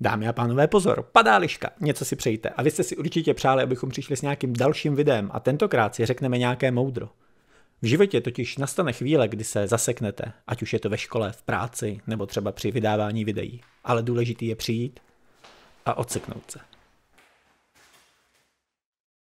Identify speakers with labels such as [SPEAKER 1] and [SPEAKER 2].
[SPEAKER 1] Dámy a pánové, pozor, padá liška, něco si přejte. A vy jste si určitě přáli, abychom přišli s nějakým dalším videem a tentokrát si řekneme nějaké moudro. V životě totiž nastane chvíle, kdy se zaseknete, ať už je to ve škole, v práci nebo třeba při vydávání videí. Ale důležitý je přijít a odseknout se.